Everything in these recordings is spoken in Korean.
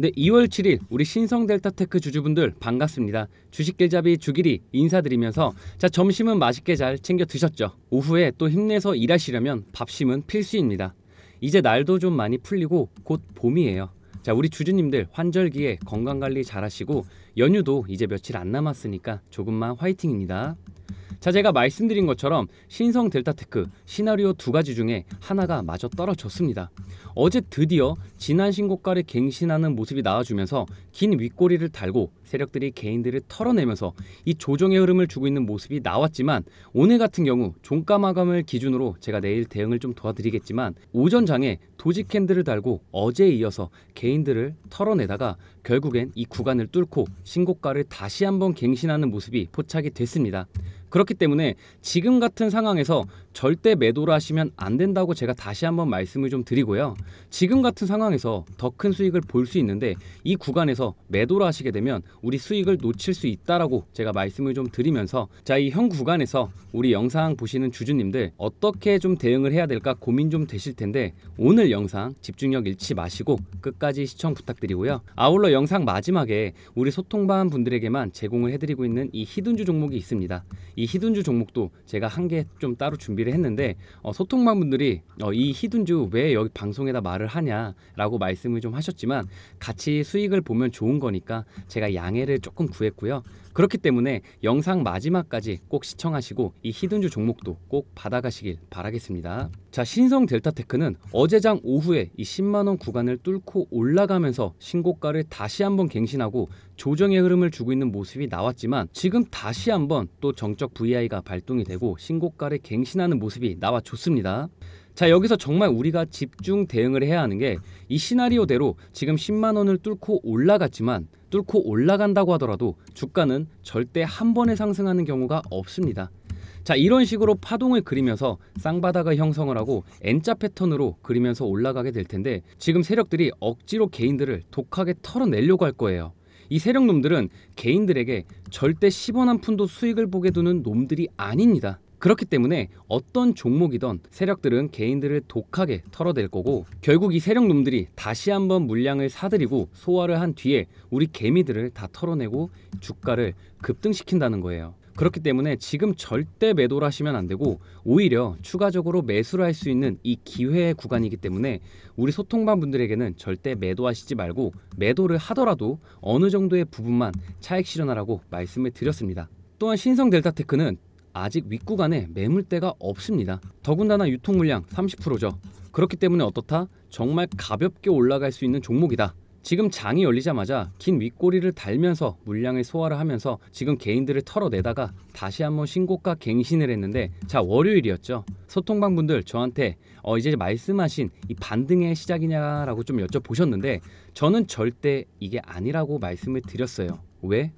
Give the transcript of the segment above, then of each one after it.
네, 2월 7일 우리 신성 델타테크 주주분들 반갑습니다. 주식계잡이 주길이 인사드리면서 자 점심은 맛있게 잘 챙겨 드셨죠? 오후에 또 힘내서 일하시려면 밥심은 필수입니다. 이제 날도 좀 많이 풀리고 곧 봄이에요. 자 우리 주주님들 환절기에 건강관리 잘하시고 연휴도 이제 며칠 안 남았으니까 조금만 화이팅입니다. 자 제가 말씀드린 것처럼 신성 델타테크 시나리오 두 가지 중에 하나가 마저 떨어졌습니다. 어제 드디어 지난 신고가를 갱신하는 모습이 나와주면서 긴 윗꼬리를 달고 세력들이 개인들을 털어내면서 이 조정의 흐름을 주고 있는 모습이 나왔지만 오늘 같은 경우 종가 마감을 기준으로 제가 내일 대응을 좀 도와드리겠지만 오전 장에 도지 캔들을 달고 어제에 이어서 개인들을 털어내다가 결국엔 이 구간을 뚫고 신고가를 다시 한번 갱신하는 모습이 포착이 됐습니다. 그렇기 때문에 지금 같은 상황에서 절대 매도를 하시면 안 된다고 제가 다시 한번 말씀을 좀 드리고요. 지금 같은 상황에서 더 큰 수익을 볼 수 있는데 이 구간에서 매도를 하시게 되면 우리 수익을 놓칠 수 있다라고 제가 말씀을 좀 드리면서 자이 현 구간에서 우리 영상 보시는 주주님들 어떻게 좀 대응을 해야 될까 고민 좀 되실 텐데 오늘 영상 집중력 잃지 마시고 끝까지 시청 부탁드리고요. 아울러 영상 마지막에 우리 소통반 분들에게만 제공을 해드리고 있는 이 히든주 종목이 있습니다. 이 히든주 종목도 제가 한 개 좀 따로 준비를 했는데 어, 소통만 분들이 어, 이 히든주 왜 여기 방송에다 말을 하냐라고 말씀을 좀 하셨지만 같이 수익을 보면 좋은 거니까 제가 양해를 조금 구했고요. 그렇기 때문에 영상 마지막까지 꼭 시청하시고 이 히든주 종목도 꼭 받아가시길 바라겠습니다. 자 신성 델타테크는 어제장 오후에 이 10만원 구간을 뚫고 올라가면서 신고가를 다시 한번 갱신하고 조정의 흐름을 주고 있는 모습이 나왔지만 지금 다시 한번 또 정적 VI가 발동이 되고 신고가를 갱신하는 모습이 나와좋습니다 자 여기서 정말 우리가 집중 대응을 해야 하는 게 이 시나리오대로 지금 10만 원을 뚫고 올라갔지만 뚫고 올라간다고 하더라도 주가는 절대 한 번에 상승하는 경우가 없습니다. 자 이런 식으로 파동을 그리면서 쌍바다가 형성을 하고 N자 패턴으로 그리면서 올라가게 될 텐데 지금 세력들이 억지로 개인들을 독하게 털어내려고 할 거예요. 이 세력놈들은 개인들에게 절대 10원 한 푼도 수익을 보게 두는 놈들이 아닙니다. 그렇기 때문에 어떤 종목이던 세력들은 개인들을 독하게 털어댈 거고 결국 이 세력 놈들이 다시 한번 물량을 사들이고 소화를 한 뒤에 우리 개미들을 다 털어내고 주가를 급등시킨다는 거예요. 그렇기 때문에 지금 절대 매도를 하시면 안 되고 오히려 추가적으로 매수를 할 수 있는 이 기회의 구간이기 때문에 우리 소통반 분들에게는 절대 매도하시지 말고 매도를 하더라도 어느 정도의 부분만 차익 실현하라고 말씀을 드렸습니다. 또한 신성 델타테크는 아직 윗구간에 매물대가 없습니다. 더군다나 유통 물량 30%죠. 그렇기 때문에 어떻다? 정말 가볍게 올라갈 수 있는 종목이다. 지금 장이 열리자마자 긴 윗꼬리를 달면서 물량을 소화를 하면서 지금 개인들을 털어내다가 다시 한번 신고가 갱신을 했는데 자 월요일이었죠 소통방 분들 저한테 어 이제 말씀하신 이 반등의 시작이냐라고 좀 여쭤보셨는데 저는 절대 이게 아니라고 말씀을 드렸어요 왜?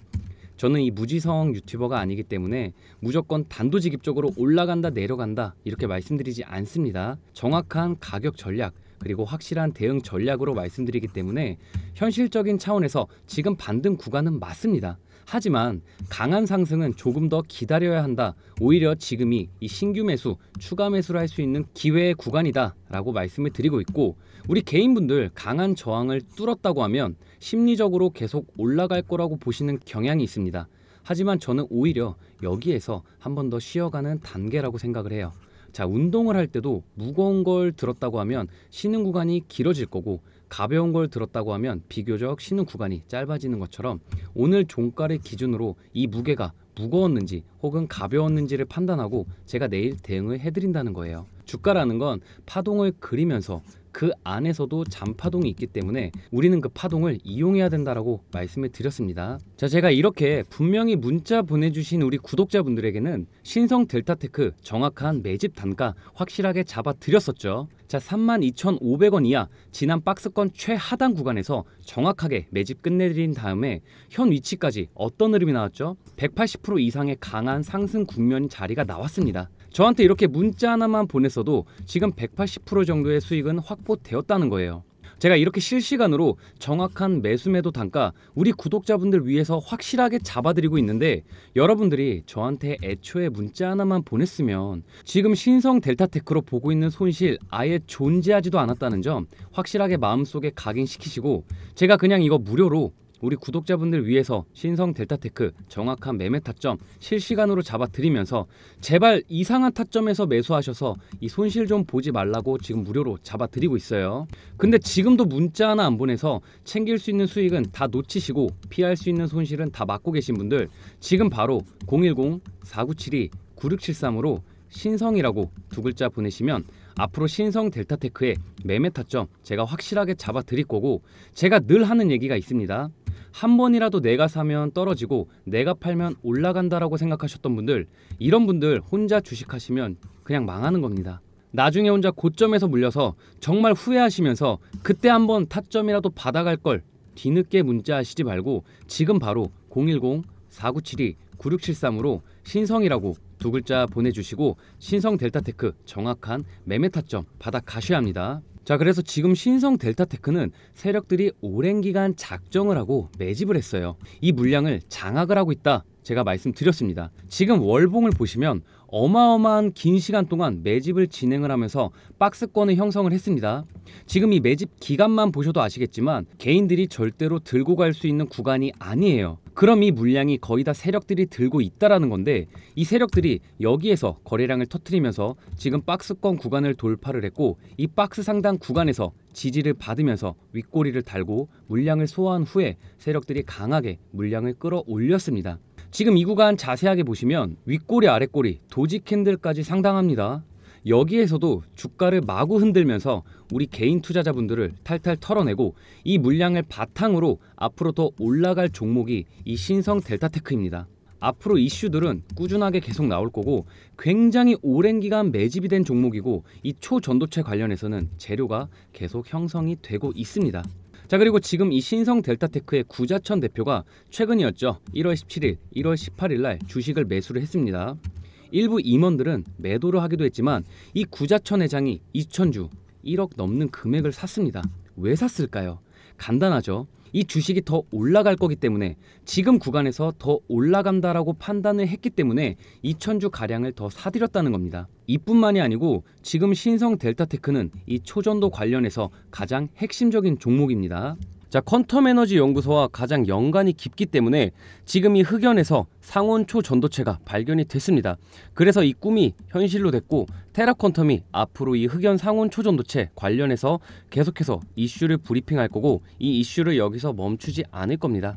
저는 이 무지성 유튜버가 아니기 때문에 무조건 단도직입적으로 올라간다 내려간다 이렇게 말씀드리지 않습니다. 정확한 가격 전략 그리고 확실한 대응 전략으로 말씀드리기 때문에 현실적인 차원에서 지금 반등 구간은 맞습니다. 하지만 강한 상승은 조금 더 기다려야 한다. 오히려 지금이 이 신규 매수, 추가 매수를 할 수 있는 기회의 구간이다. 라고 말씀을 드리고 있고, 우리 개인분들 강한 저항을 뚫었다고 하면 심리적으로 계속 올라갈 거라고 보시는 경향이 있습니다. 하지만 저는 오히려 여기에서 한 번 더 쉬어가는 단계라고 생각을 해요. 자, 운동을 할 때도 무거운 걸 들었다고 하면 쉬는 구간이 길어질 거고, 가벼운 걸 들었다고 하면 비교적 신는 구간이 짧아지는 것처럼 오늘 종가를 기준으로 이 무게가 무거웠는지 혹은 가벼웠는지를 판단하고 제가 내일 대응을 해드린다는 거예요. 주가라는 건 파동을 그리면서 그 안에서도 잔파동이 있기 때문에 우리는 그 파동을 이용해야 된다라고 말씀을 드렸습니다. 자, 제가 이렇게 분명히 문자 보내주신 우리 구독자분들에게는 신성 델타테크 정확한 매집 단가 확실하게 잡아드렸었죠. 자, 32,500원 이하 지난 박스권 최하단 구간에서 정확하게 매집 끝내드린 다음에 현 위치까지 어떤 흐름이 나왔죠? 180% 이상의 강한 상승 국면 자리가 나왔습니다. 저한테 이렇게 문자 하나만 보냈어도 지금 180% 정도의 수익은 확보되었다는 거예요. 제가 이렇게 실시간으로 정확한 매수매도 단가 우리 구독자분들 위해서 확실하게 잡아드리고 있는데 여러분들이 저한테 애초에 문자 하나만 보냈으면 지금 신성 델타테크로 보고 있는 손실 아예 존재하지도 않았다는 점 확실하게 마음속에 각인시키시고 제가 그냥 이거 무료로 우리 구독자분들 위해서 신성 델타테크 정확한 매매 타점 실시간으로 잡아드리면서 제발 이상한 타점에서 매수하셔서 이 손실 좀 보지 말라고 지금 무료로 잡아드리고 있어요. 근데 지금도 문자 하나 안 보내서 챙길 수 있는 수익은 다 놓치시고 피할 수 있는 손실은 다 막고 계신 분들 지금 바로 010-4972-9673으로 신성이라고 두 글자 보내시면 앞으로 신성 델타테크의 매매 타점 제가 확실하게 잡아드릴 거고 제가 늘 하는 얘기가 있습니다. 한 번이라도 내가 사면 떨어지고 내가 팔면 올라간다라고 생각하셨던 분들 이런 분들 혼자 주식하시면 그냥 망하는 겁니다. 나중에 혼자 고점에서 물려서 정말 후회하시면서 그때 한번 타점이라도 받아갈 걸 뒤늦게 문자하시지 말고 지금 바로 010-4972-9673으로 신성이라고 두 글자 보내주시고 신성 델타테크 정확한 매매 타점 받아 가셔야 합니다. 자 그래서 지금 신성 델타테크는 세력들이 오랜 기간 작정을 하고 매집을 했어요. 이 물량을 장악을 하고 있다. 제가 말씀드렸습니다. 지금 월봉을 보시면 어마어마한 긴 시간 동안 매집을 진행을 하면서 박스권을 형성을 했습니다. 지금 이 매집 기간만 보셔도 아시겠지만 개인들이 절대로 들고 갈 수 있는 구간이 아니에요. 그럼 이 물량이 거의 다 세력들이 들고 있다라는 건데 이 세력들이 여기에서 거래량을 터트리면서 지금 박스권 구간을 돌파를 했고 이 박스 상단 구간에서 지지를 받으면서 윗꼬리를 달고 물량을 소화한 후에 세력들이 강하게 물량을 끌어올렸습니다. 지금 이 구간 자세하게 보시면 윗꼬리 아랫꼬리 도지 캔들까지 상당합니다. 여기에서도 주가를 마구 흔들면서 우리 개인 투자자분들을 탈탈 털어내고 이 물량을 바탕으로 앞으로 더 올라갈 종목이 이 신성 델타테크입니다. 앞으로 이슈들은 꾸준하게 계속 나올 거고 굉장히 오랜 기간 매집이 된 종목이고 이 초전도체 관련해서는 재료가 계속 형성이 되고 있습니다. 자 그리고 지금 이 신성 델타테크의 구자천 대표가 최근이었죠. 1월 17일, 1월 18일 날 주식을 매수를 했습니다. 일부 임원들은 매도를 하기도 했지만 이 구자천 회장이 2천주 1억 넘는 금액을 샀습니다. 왜 샀을까요? 간단하죠. 이 주식이 더 올라갈 거기 때문에 지금 구간에서 더 올라간다라고 판단을 했기 때문에 2 0 0 0주 가량을 더 사들였다는 겁니다. 이뿐만이 아니고 지금 신성 델타테크는 이 초전도 관련해서 가장 핵심적인 종목입니다. 자, 퀀텀 에너지 연구소와 가장 연관이 깊기 때문에 지금 이 흑연에서 상온초 전도체가 발견이 됐습니다. 그래서 이 꿈이 현실로 됐고 테라 퀀텀이 앞으로 이 흑연 상온초 전도체 관련해서 계속해서 이슈를 브리핑할 거고 이 이슈를 여기서 멈추지 않을 겁니다.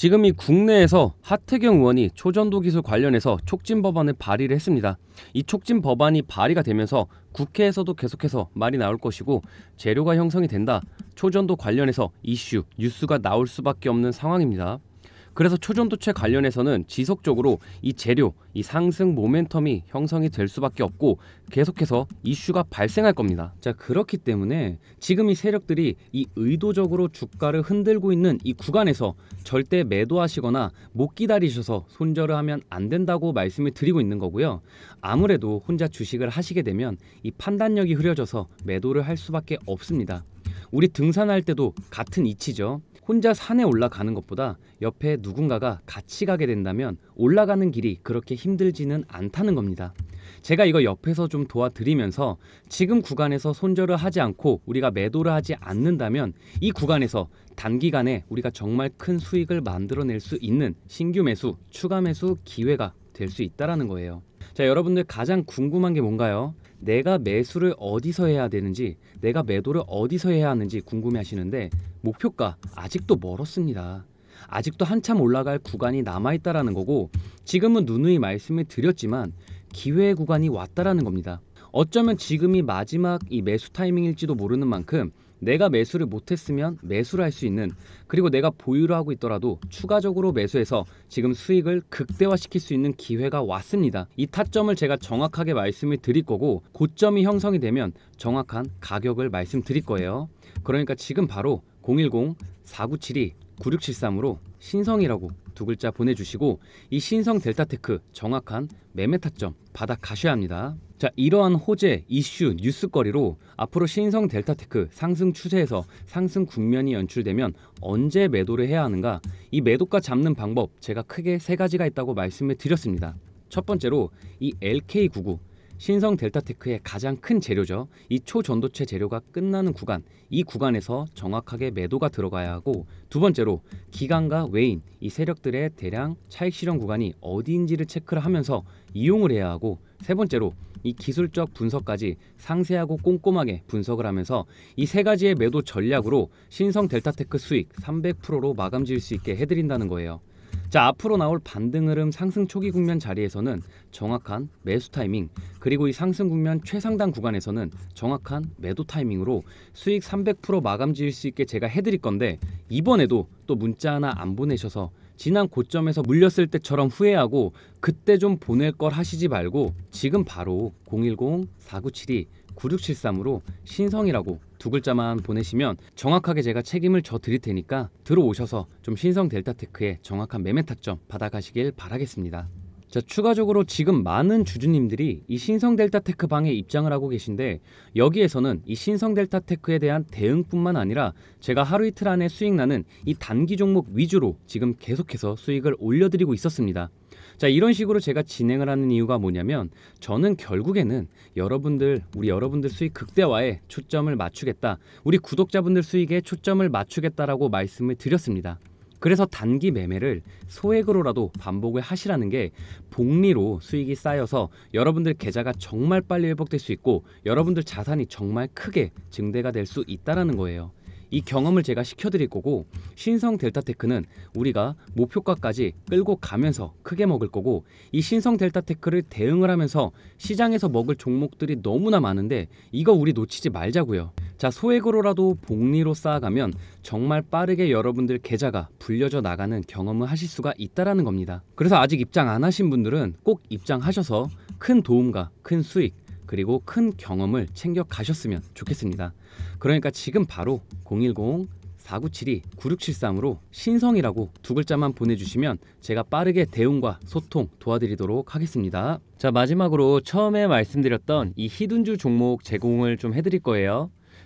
지금 이 국내에서 하태경 의원이 초전도 기술 관련해서 촉진 법안을 발의를 했습니다. 이 촉진 법안이 발의가 되면서 국회에서도 계속해서 말이 나올 것이고 재료가 형성이 된다. 초전도 관련해서 이슈, 뉴스가 나올 수밖에 없는 상황입니다. 그래서 초전도체 관련해서는 지속적으로 이 재료, 이 상승 모멘텀이 형성이 될 수밖에 없고 계속해서 이슈가 발생할 겁니다. 자, 그렇기 때문에 지금 이 세력들이 이 의도적으로 주가를 흔들고 있는 이 구간에서 절대 매도하시거나 못 기다리셔서 손절을 하면 안 된다고 말씀을 드리고 있는 거고요. 아무래도 혼자 주식을 하시게 되면 이 판단력이 흐려져서 매도를 할 수밖에 없습니다. 우리 등산할 때도 같은 이치죠. 혼자 산에 올라가는 것보다 옆에 누군가가 같이 가게 된다면 올라가는 길이 그렇게 힘들지는 않다는 겁니다. 제가 이거 옆에서 좀 도와드리면서 지금 구간에서 손절을 하지 않고 우리가 매도를 하지 않는다면 이 구간에서 단기간에 우리가 정말 큰 수익을 만들어낼 수 있는 신규 매수, 추가 매수 기회가 될 수 있다라는 거예요. 자, 여러분들 가장 궁금한 게 뭔가요? 내가 매수를 어디서 해야 되는지 내가 매도를 어디서 해야 하는지 궁금해 하시는데 목표가 아직도 멀었습니다. 아직도 한참 올라갈 구간이 남아있다라는 거고 지금은 누누이 말씀을 드렸지만 기회의 구간이 왔다라는 겁니다. 어쩌면 지금이 마지막 이 매수 타이밍일지도 모르는 만큼 내가 매수를 못했으면 매수를 할 수 있는 그리고 내가 보유를 하고 있더라도 추가적으로 매수해서 지금 수익을 극대화시킬 수 있는 기회가 왔습니다. 이 타점을 제가 정확하게 말씀을 드릴 거고 고점이 형성이 되면 정확한 가격을 말씀드릴 거예요. 그러니까 지금 바로 010-4972-9673으로 신성이라고 두 글자 보내주시고 이 신성 델타테크 정확한 매매 타점 받아 가셔야 합니다. 자, 이러한 호재, 이슈, 뉴스거리로 앞으로 신성 델타테크 상승 추세에서 상승 국면이 연출되면 언제 매도를 해야 하는가? 이 매도가 잡는 방법 제가 크게 세 가지가 있다고 말씀을 드렸습니다. 첫 번째로 이 LK99 신성 델타테크의 가장 큰 재료죠. 이 초전도체 재료가 끝나는 구간, 이 구간에서 정확하게 매도가 들어가야 하고 두 번째로 기관과 외인, 이 세력들의 대량 차익 실현 구간이 어디인지를 체크를 하면서 이용을 해야 하고 세 번째로 이 기술적 분석까지 상세하고 꼼꼼하게 분석을 하면서 이 세 가지의 매도 전략으로 신성 델타테크 수익 300%로 마감 지을 수 있게 해드린다는 거예요. 자 앞으로 나올 반등 흐름 상승 초기 국면 자리에서는 정확한 매수 타이밍 그리고 이 상승 국면 최상단 구간에서는 정확한 매도 타이밍으로 수익 300% 마감 지을 수 있게 제가 해드릴 건데 이번에도 또 문자 하나 안 보내셔서 지난 고점에서 물렸을 때처럼 후회하고 그때 좀 보낼 걸 하시지 말고 지금 바로 010-4972-9673으로 신성이라고 두 글자만 보내시면 정확하게 제가 책임을 져 드릴 테니까 들어오셔서 좀 신성 델타테크의 정확한 매매 타점 받아가시길 바라겠습니다. 자, 추가적으로 지금 많은 주주님들이 이 신성 델타테크 방에 입장을 하고 계신데 여기에서는 이 신성 델타테크에 대한 대응뿐만 아니라 제가 하루 이틀 안에 수익 나는 이 단기 종목 위주로 지금 계속해서 수익을 올려드리고 있었습니다. 자, 이런 식으로 제가 진행을 하는 이유가 뭐냐면 저는 결국에는 여러분들 우리 여러분들 수익 극대화에 초점을 맞추겠다. 우리 구독자분들 수익에 초점을 맞추겠다라고 말씀을 드렸습니다. 그래서 단기 매매를 소액으로라도 반복을 하시라는 게 복리로 수익이 쌓여서 여러분들 계좌가 정말 빨리 회복될 수 있고 여러분들 자산이 정말 크게 증대가 될 수 있다라는 거예요. 이 경험을 제가 시켜드릴 거고 신성 델타테크는 우리가 목표가까지 끌고 가면서 크게 먹을 거고 이 신성 델타테크를 대응을 하면서 시장에서 먹을 종목들이 너무나 많은데 이거 우리 놓치지 말자고요. 자, 소액으로라도 복리로 쌓아가면 정말 빠르게 여러분들 계좌가 불려져 나가는 경험을 하실 수가 있다라는 겁니다. 그래서 아직 입장 안 하신 분들은 꼭 입장하셔서 큰 도움과 큰 수익 그리고 큰 경험을 챙겨 가셨으면 좋겠습니다. 그러니까 지금 바로 010 4972-9673으로 신성이라고 두 글자만 보내주시면 제가 빠르게 대응과 소통 도와드리도록 하겠습니다. 자, 마지막으로 처음에 말씀드렸던 이 히든주 종목 제공을 좀 해드릴 거예요.